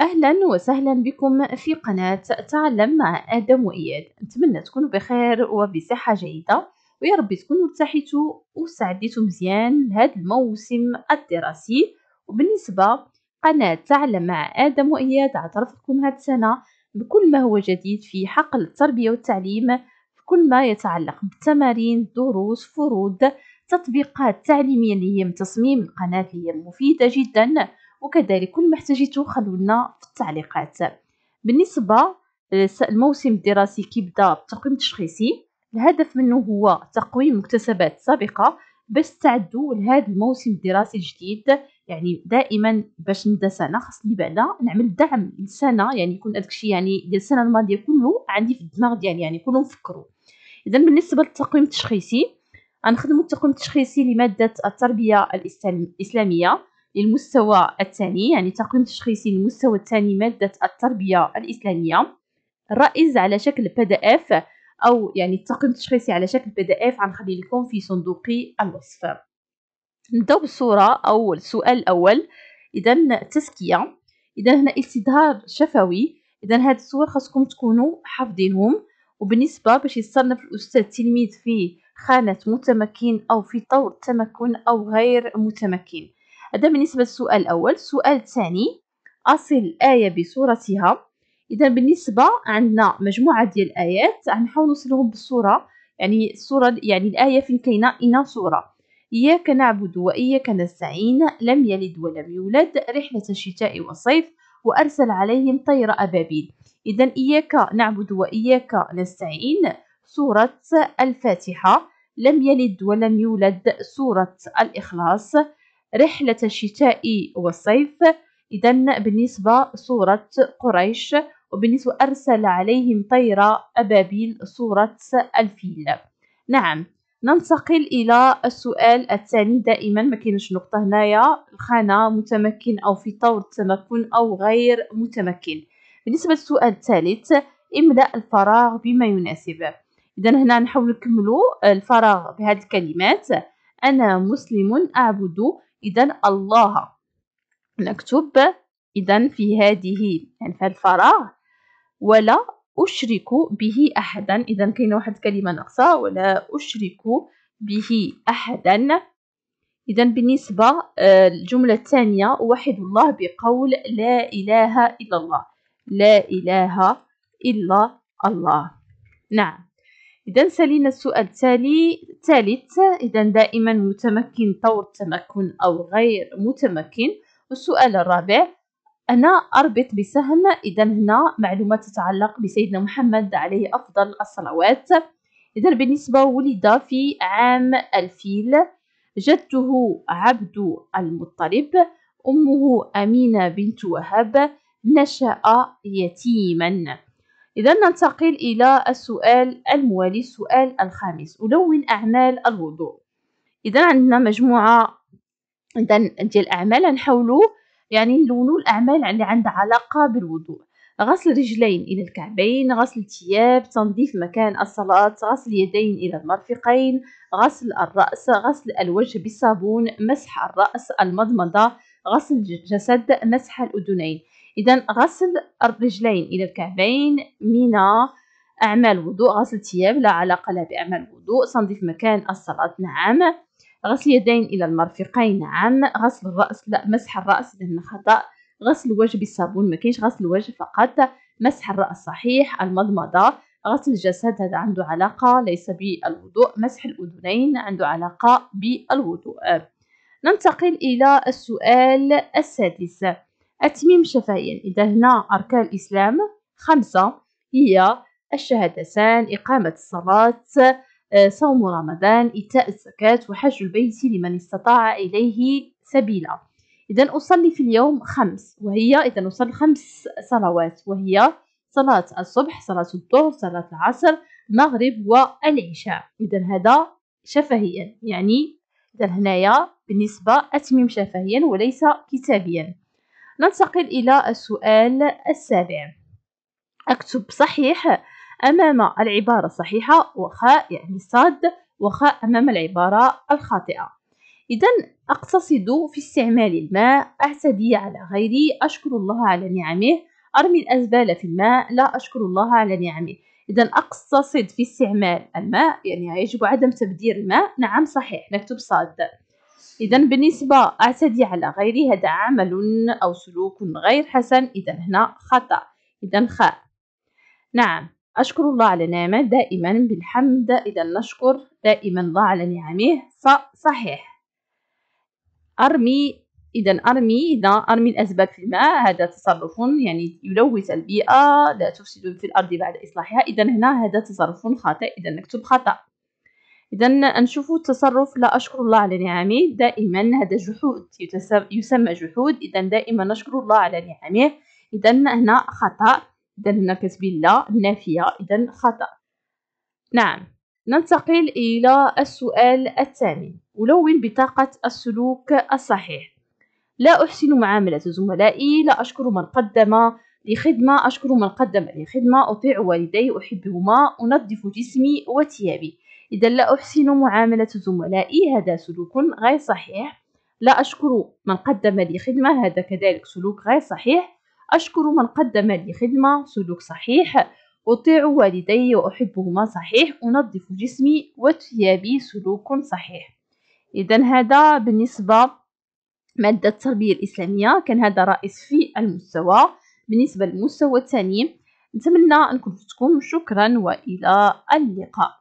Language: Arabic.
أهلا وسهلا بكم في قناة تعلم مع آدم وإياد نتمنى تكونوا بخير وبصحة جيدة ويا ربي تكونوا ارتحتوا وسعديتوا مزيان لهذا الموسم الدراسي وبالنسبة قناة تعلم مع آدم وإياد عطرت لكم هذه السنة بكل ما هو جديد في حقل التربية والتعليم في كل ما يتعلق بالتمارين دروس فروض تطبيقات تعليمية اللي هي من تصميم القناة اللي هي مفيدة جداً وكذلك كل ما احتاجيتو خلونا في التعليقات بالنسبه الموسم الدراسي كيبدا بتقويم تشخيصي الهدف منه هو تقويم مكتسبات سابقه باش تعدوا لهذا الموسم الدراسي الجديد يعني دائما باش نبدا سنه خاصني بعدا نعمل دعم لسنه يعني يكون هذاك الشيء يعني ديال السنه الماضيه كله عندي في الدماغ ديالي يعني كله نفكروا اذا بالنسبه للتقويم التشخيصي غنخدموا التقويم التشخيصي لماده التربيه الاسلاميه للمستوى الثاني يعني تقويم تشخيصي للمستوى الثاني مادة التربية الإسلامية الرئيس على شكل بي دي اف أو يعني التقويم التشخيصي على شكل بي دي اف غنخلي لكم في صندوق الوصف نبداو بالصورة أو السؤال الأول إذا التزكية إذا هنا استظهار شفوي إذا هاد الصور خاصكم تكونوا حافظينهم وبالنسبة باش يصنف الأستاذ التلميذ في خانة متمكن أو في طور تمكن أو غير متمكن هذا بالنسبة للسؤال الأول السؤال الثاني أصل الآية بصورتها إذا بالنسبة عندنا مجموعة ديال الآيات غنحاول نوصلهم بالصورة يعني الصورة يعني الآية فين كاينة إنا صورة إياك نعبد وإياك نستعين لم يلد ولم يولد رحلة الشتاء والصيف وأرسل عليهم طير أبابيل إذا إياك نعبد وإياك نستعين سورة الفاتحة لم يلد ولم يولد سورة الإخلاص رحلة الشتاء والصيف إذا بالنسبة صورة قريش وبالنسبة أرسل عليهم طيرة أبابيل صورة الفيل نعم ننتقل إلى السؤال الثاني دائما ما كاينش نقطة هنايا الخانة متمكن أو في طور التمكن أو غير متمكن بالنسبة للسؤال الثالث املأ الفراغ بما يناسب إذا هنا نحاول نكملو الفراغ بهذه الكلمات أنا مسلم أعبد إذا الله نكتب إذا في هذه يعني في الفراغ ولا أشرك به أحدا إذا كاين واحد الكلمة ناقصة ولا أشرك به أحدا إذا بالنسبة آه، الجملة الثانية وحد الله بقول لا إله إلا الله لا إله إلا الله نعم إذا سالينا السؤال التالي الثالث إذا دائما متمكن طور التمكن أو غير متمكن والسؤال الرابع أنا أربط بسهم إذا هنا معلومة تتعلق بسيدنا محمد عليه أفضل الصلوات إذا بالنسبة ولد في عام الفيل جده عبد المطلب أمه أمينة بنت وهب نشأ يتيما إذا ننتقل إلى السؤال الموالي السؤال الخامس ألون أعمال الوضوء إذا عندنا مجموعة إذا ديال الأعمال نحاولوا يعني نلونوا الأعمال اللي عندها علاقة بالوضوء غسل الرجلين إلى الكعبين غسل الثياب تنظيف مكان الصلاة غسل اليدين إلى المرفقين غسل الرأس غسل الوجه بالصابون مسح الرأس المضمضة غسل الجسد مسح الأذنين إذا غسل الرجلين إلى الكعبين من أعمال وضوء غسل الثياب لا علاقة لها بأعمال الوضوء تنظيف مكان الصلاة نعم غسل اليدين إلى المرفقين نعم غسل الرأس لا مسح الرأس لأن خطأ غسل الوجه بالصابون ما كاينش غسل الوجه فقط مسح الرأس صحيح المضمضة غسل الجسد هذا عنده علاقة ليس بالوضوء مسح الأذنين عنده علاقة بالوضوء ننتقل إلى السؤال السادس التميم شفهيا إذا هنا أركان الإسلام خمسة هي الشهادتان إقامة الصلاة آه، صوم رمضان إيتاء الزكاة وحج البيت لمن استطاع إليه سبيلا إذا أصلي في اليوم خمس وهي إذا أصلي خمس صلوات وهي صلاة الصبح صلاة الظهر صلاة العصر المغرب والعشاء إذا هذا شفهيا يعني إذا هنايا بالنسبة أتمم شفهيا وليس كتابيا ننتقل إلى السؤال السابع أكتب صحيح أمام العبارة الصحيحة وخاء يعني صاد وخاء أمام العبارة الخاطئة إذا أقتصد في استعمال الماء أعتدي على غيري أشكر الله على نعمه أرمي الأزبال في الماء لا أشكر الله على نعمه إذا أقتصد في استعمال الماء يعني يجب عدم تبذير الماء نعم صحيح نكتب صاد إذا بالنسبة اعتدي على غيري هذا عمل أو سلوك غير حسن إذا هنا خطأ إذا خاء نعم أشكر الله على نعمه دائما بالحمد إذا نشكر دائما الله على نعمه فصحيح أرمي إذا أرمي إذا أرمي الأسباب في الماء هذا تصرف يعني يلوث البيئة لا تفسد في الأرض بعد إصلاحها إذا هنا هذا تصرف خاطئ إذا نكتب خطأ إذا نشوف تصرف لا أشكر الله على نعمه دائما هذا جحود يسمى جحود إذا دائما نشكر الله على نعمه إذا هنا خطأ إذا هنا كتب لا نافية إذا خطأ نعم ننتقل إلى السؤال الثاني ألون بطاقة السلوك الصحيح لا أحسن معاملة زملائي لا أشكر من قدم لخدمة أشكر من قدم لخدمة أطيع والدي أحبهما أنظف جسمي وثيابي إذا لا أحسن معاملة زملائي هذا سلوك غير صحيح لا أشكر من قدم لي خدمة هذا كذلك سلوك غير صحيح أشكر من قدم لي خدمة سلوك صحيح أطيع والدي وأحبهما صحيح أنظف جسمي وثيابي سلوك صحيح إذا هذا بالنسبة مادة التربية الإسلامية كان هذا رئيس في المستوى بالنسبة للمستوى الثاني نتمنى أنكم كنتم شكرا وإلى اللقاء